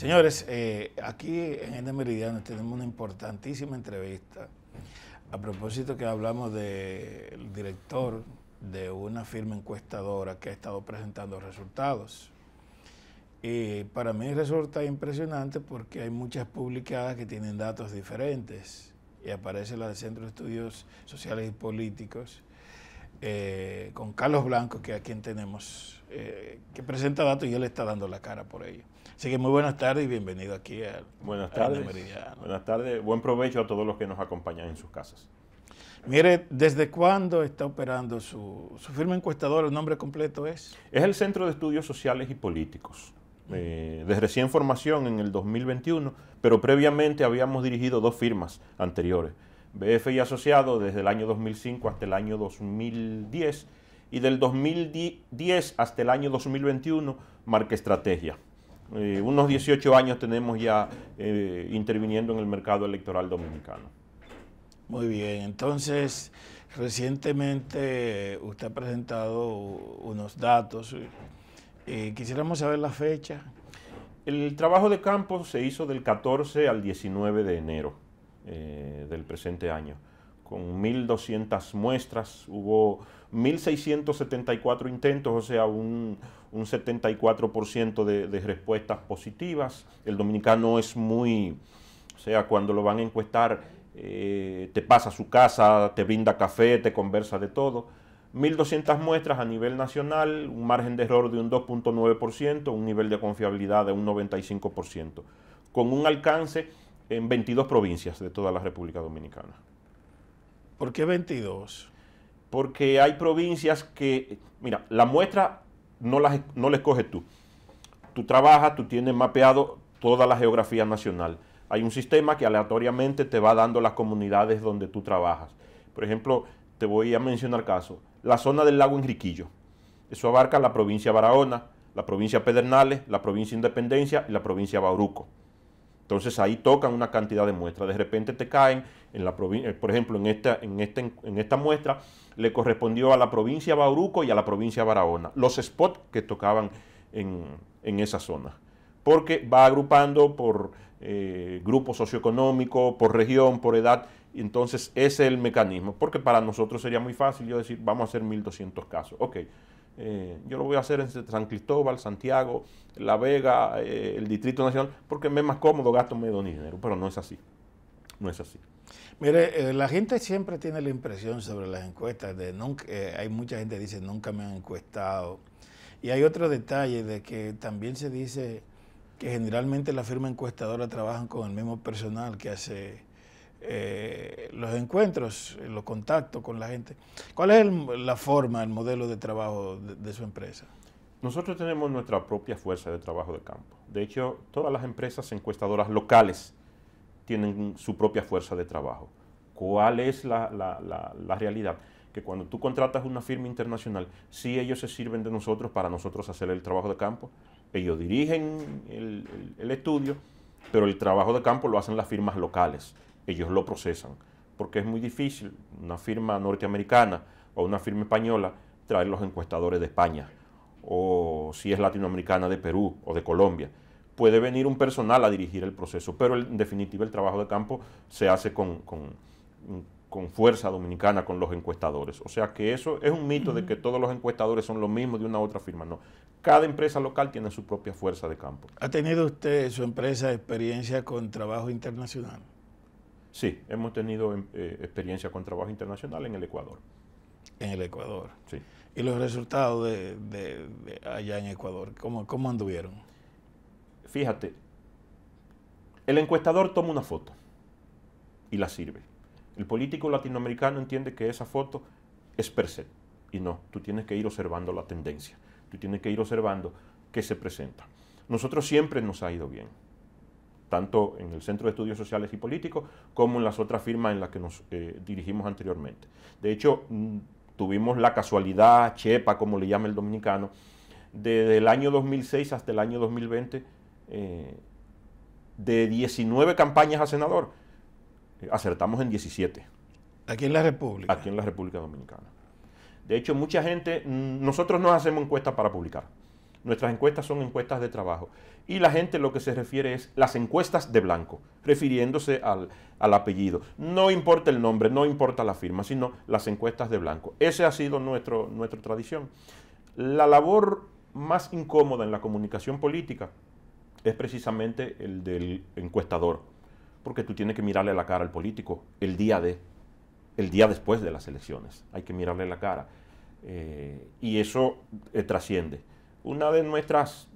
Señores, eh, aquí en el este Meridiano tenemos una importantísima entrevista. A propósito que hablamos del director de una firma encuestadora que ha estado presentando resultados. Y para mí resulta impresionante porque hay muchas publicadas que tienen datos diferentes y aparece la del Centro de Estudios Sociales y Políticos eh, con Carlos Blanco, que a quien tenemos, eh, que presenta datos y él está dando la cara por ello. Así que muy buenas tardes y bienvenido aquí Buenas tardes. buenas tardes. Buen provecho a todos los que nos acompañan en sus casas. Mire, ¿desde cuándo está operando su, firma encuestadora? ¿El nombre completo es? Es el Centro de Estudios Sociales y Políticos. Desde mm. eh, de recién formación en el 2021, pero previamente habíamos dirigido dos firmas anteriores. BF y asociado desde el año 2005 hasta el año 2010 y del 2010 hasta el año 2021 marca estrategia. Eh, unos 18 años tenemos ya eh, interviniendo en el mercado electoral dominicano. Muy bien, entonces recientemente usted ha presentado unos datos. Eh, quisiéramos saber la fecha. El trabajo de campo se hizo del 14 al 19 de enero. Eh, del presente año. Con 1.200 muestras hubo 1.674 intentos, o sea, un, un 74% de, de, respuestas positivas. El dominicano es muy, o sea, cuando lo van a encuestar, eh, te pasa a su casa, te brinda café, te conversa de todo. 1.200 muestras a nivel nacional, un margen de error de un 2.9%, un nivel de confiabilidad de un 95%, con un alcance en 22 provincias de toda la República Dominicana. ¿Por qué 22? Porque hay provincias que, mira, la muestra no la, no escoges tú. Tú trabajas, tú tienes mapeado toda la geografía nacional. Hay un sistema que aleatoriamente te va dando las comunidades donde tú trabajas. Por ejemplo, te voy a mencionar caso: La zona del lago Enriquillo. Eso abarca la provincia Barahona, la provincia Pedernales, la provincia Independencia y la provincia Bauruco. Entonces ahí tocan una cantidad de muestras. De repente te caen, en la eh, por ejemplo, en esta, en, este, muestra le correspondió a la provincia Bauruco y a la provincia Barahona, los spots que tocaban en, esa zona. Porque va agrupando por eh, grupo socioeconómico, por región, por edad. Entonces ese es el mecanismo. Porque para nosotros sería muy fácil yo decir, vamos a hacer 1.200 casos. Ok eh, yo lo voy a hacer en San Cristóbal, Santiago, La Vega, eh, el Distrito Nacional, porque me es más cómodo, gasto menos dinero, pero no es así. No es así. Mire, eh, la gente siempre tiene la impresión sobre las encuestas de nunca, hay mucha gente que dice nunca me han encuestado. Y hay otro detalle de que también se dice que generalmente la firma encuestadora trabajan con el mismo personal que hace eh, los encuentros, eh, los contactos con la gente. ¿Cuál es la forma, el modelo de trabajo de, su empresa? Nosotros tenemos nuestra propia fuerza de trabajo de campo. De hecho, todas las empresas encuestadoras locales tienen su propia fuerza de trabajo. ¿Cuál es la, realidad? Que cuando tú contratas una firma internacional, si ellos se sirven de nosotros para nosotros hacer el trabajo de campo, ellos dirigen el estudio, pero el trabajo de campo lo hacen las firmas locales ellos lo procesan, porque es muy difícil una firma norteamericana o una firma española traer los encuestadores de España, o si es latinoamericana de Perú o de Colombia. Puede venir un personal a dirigir el proceso, pero en definitiva el trabajo de campo se hace con, fuerza dominicana con los encuestadores. O sea que eso es un mito de que todos los encuestadores son los mismos de una u otra firma. No, cada empresa local tiene su propia fuerza de campo. ¿Ha tenido usted, su empresa, experiencia con trabajo internacional? Sí, hemos tenido em, eh, experiencia con trabajo internacional en el Ecuador. En el Ecuador. Sí. ¿Y los resultados de, allá en Ecuador? ¿Cómo, ¿Cómo anduvieron? Fíjate, el encuestador toma una foto y la sirve. El político latinoamericano entiende que esa foto es per se. Y no, tú tienes que ir observando la tendencia. Tú tienes que ir observando qué se presenta. Nosotros siempre nos ha ido bien tanto en el Centro de Estudios Sociales y Políticos como en las otras firmas en las que nos eh, dirigimos anteriormente. De hecho, mm, tuvimos la casualidad, chepa, como le llama el dominicano, desde el año 2006 hasta el año 2020, eh, de 19 campañas a senador, eh, acertamos en 17. Aquí en la República. Aquí en la República Dominicana. De hecho, mucha gente, mm, nosotros no hacemos encuestas para publicar. Nuestras encuestas son encuestas de trabajo. Y la gente lo que se refiere es las encuestas de blanco, refiriéndose al, apellido. No importa el nombre, no importa la firma, sino las encuestas de blanco. Esa ha sido nuestro, nuestra tradición. La labor más incómoda en la comunicación política es precisamente el del encuestador, porque tú tienes que mirarle la cara al político el día de, el día después de las elecciones. Hay que mirarle la cara. Eh, y eso eh, trasciende una de nuestras,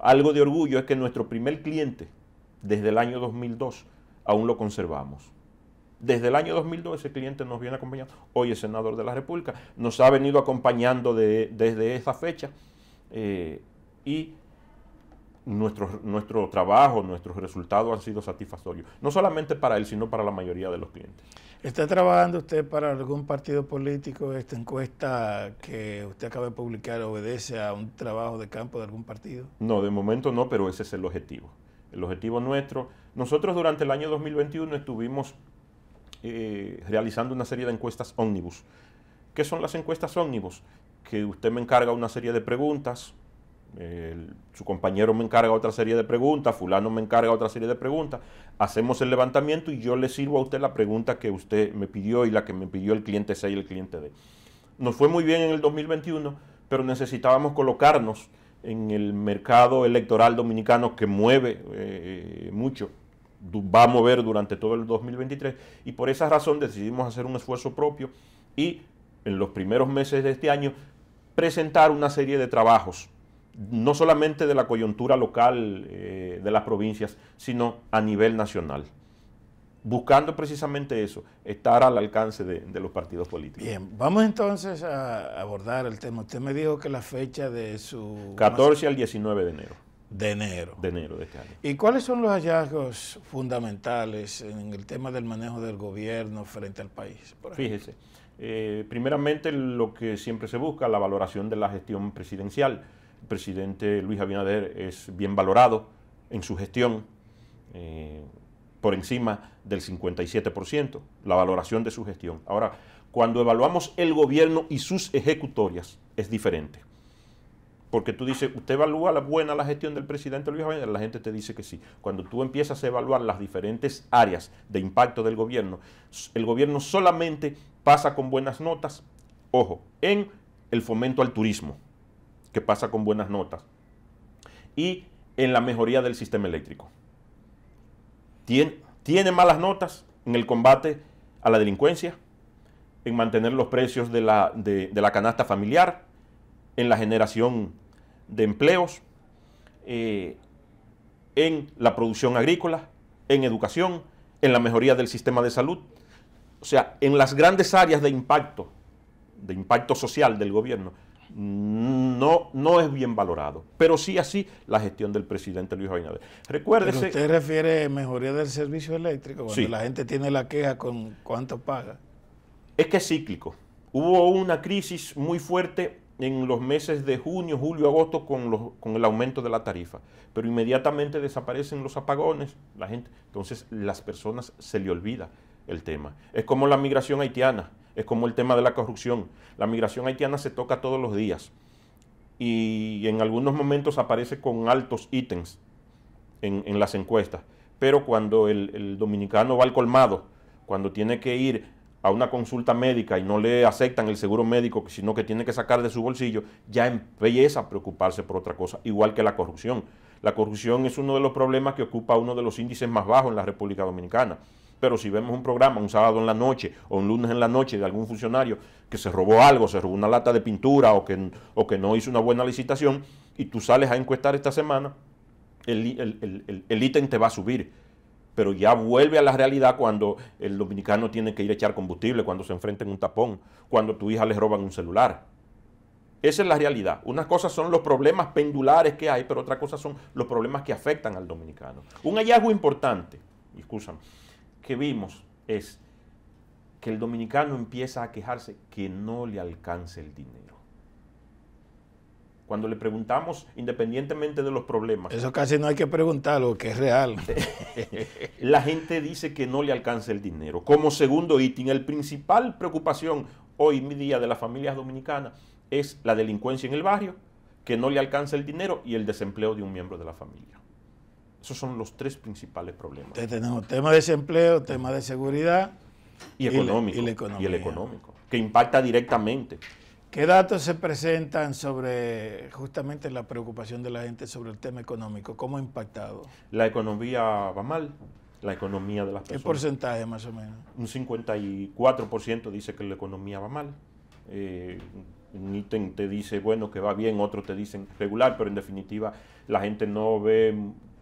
algo de orgullo es que nuestro primer cliente, desde el año 2002, aún lo conservamos. Desde el año 2002 ese cliente nos viene acompañando, hoy es senador de la República, nos ha venido acompañando desde esa fecha eh, y nuestro trabajo, nuestros resultados han sido satisfactorios, no solamente para él, sino para la mayoría de los clientes. ¿Está trabajando usted para algún partido político? ¿Esta encuesta que usted acaba de publicar obedece a un trabajo de campo de algún partido? No, de momento no, pero ese es el objetivo. El objetivo nuestro. Nosotros durante el año 2021 estuvimos eh, realizando una serie de encuestas ómnibus. ¿Qué son las encuestas ómnibus? Que usted me encarga una serie de preguntas, su compañero me encarga otra serie de preguntas, fulano me encarga otra serie de preguntas, hacemos el levantamiento y yo le sirvo a usted la pregunta que usted me pidió y la que me pidió el cliente C y el cliente D. Nos fue muy bien en el 2021, pero necesitábamos colocarnos en el mercado electoral dominicano que mueve eh, mucho, va a mover durante todo el 2023 y por esa razón decidimos hacer un esfuerzo propio y en los primeros meses de este año presentar una serie de trabajos no solamente de la coyuntura local eh, de las provincias, sino a nivel nacional. Buscando precisamente eso, estar al alcance de, los partidos políticos. Bien, vamos entonces a abordar el tema. Usted me dijo que la fecha de su... 14 al 19 de enero. De enero. De enero de este año. ¿Y cuáles son los hallazgos fundamentales en el tema del manejo del gobierno frente al país? Fíjese, eh, primeramente lo que siempre se busca, la valoración de la gestión presidencial. El presidente Luis Abinader es bien valorado en su gestión, eh, por encima del 57%, la valoración de su gestión. Ahora, cuando evaluamos el gobierno y sus ejecutorias, es diferente. Porque tú dices, ¿usted evalúa la buena la gestión del presidente Luis Abinader? La gente te dice que sí. Cuando tú empiezas a evaluar las diferentes áreas de impacto del gobierno, el gobierno solamente pasa con buenas notas, ojo, en el fomento al turismo que pasa con buenas notas, y en la mejoría del sistema eléctrico. tiene malas notas en el combate a la delincuencia, en mantener los precios de la, canasta familiar, en la generación de empleos, eh, en la producción agrícola, en educación, en la mejoría del sistema de salud. O sea, en las grandes áreas de impacto, de impacto social del gobierno, no, no es bien valorado, pero sí así la gestión del presidente Luis Abinader. Recuérdese. usted refiere mejoría del servicio eléctrico, cuando la gente tiene la queja con cuánto paga. Es que es cíclico. Hubo una crisis muy fuerte en los meses de junio, julio, agosto con, los, con el aumento de la tarifa, pero inmediatamente desaparecen los apagones, la gente, entonces las personas se le olvida el tema. Es como la migración haitiana es como el tema de la corrupción. La migración haitiana se toca todos los días y en algunos momentos aparece con altos ítems en, las encuestas. Pero cuando el, el dominicano va al colmado, cuando tiene que ir a una consulta médica y no le aceptan el seguro médico, sino que tiene que sacar de su bolsillo, ya empieza a preocuparse por otra cosa, igual que la corrupción. La corrupción es uno de los problemas que ocupa uno de los índices más bajos en la República Dominicana. Pero si vemos un programa un sábado en la noche o un lunes en la noche de algún funcionario que se robó algo, se robó una lata de pintura o que, que no hizo una buena licitación y tú sales a encuestar esta semana, el, ítem te va a subir pero ya vuelve a la realidad cuando el dominicano tiene que ir a echar combustible, cuando se enfrenta un tapón, cuando tu hija le roban un celular. Esa es la realidad. Unas cosas son los problemas pendulares que hay, pero otra cosa son los problemas que afectan al dominicano. Un hallazgo importante, discúlpame, que vimos es que el dominicano empieza a quejarse que no le alcanza el dinero. Cuando le preguntamos, independientemente de los problemas. Eso casi no hay que preguntarlo, que es real. la gente dice que no le alcanza el dinero. Como segundo ítem, el principal preocupación hoy en día de las familias dominicanas es la delincuencia en el barrio, que no le alcanza el dinero y el desempleo de un miembro de la familia. Esos son los tres principales problemas. Tenemos tema de desempleo, tema de seguridad y, económico, y, el económico, que impacta directamente. ¿Qué datos se presentan sobre justamente la preocupación de la gente sobre el tema económico? ¿Cómo ha impactado? La economía va mal, la economía de las personas. ¿Qué porcentaje más o menos? Un 54% dice que la economía va mal. Eh, un ítem te dice, bueno, que va bien, otros te dicen regular, pero en definitiva la gente no ve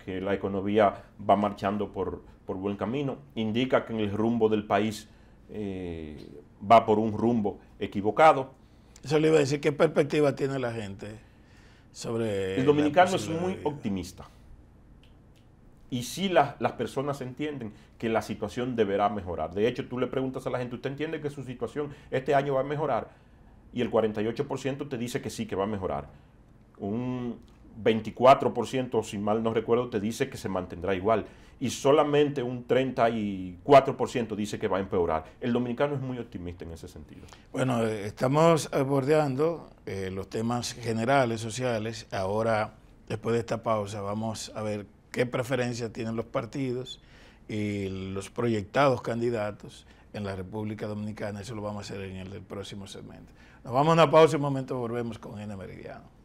que la economía va marchando por, buen camino, indica que en el rumbo del país eh, va por un rumbo equivocado. Eso le iba a decir, ¿qué perspectiva tiene la gente sobre... El dominicano es muy optimista. Y sí las personas entienden que la situación deberá mejorar. De hecho, tú le preguntas a la gente, ¿usted entiende que su situación este año va a mejorar? Y el 48% te dice que sí, que va a mejorar. Un 24%, si mal no recuerdo, te dice que se mantendrá igual y solamente un 34% dice que va a empeorar. El dominicano es muy optimista en ese sentido. Bueno, eh, estamos abordando eh, los temas generales, sociales. Ahora, después de esta pausa, vamos a ver qué preferencias tienen los partidos y los proyectados candidatos en la República Dominicana. Eso lo vamos a hacer en el próximo segmento. Nos vamos a una pausa y un momento volvemos con N Meridiano.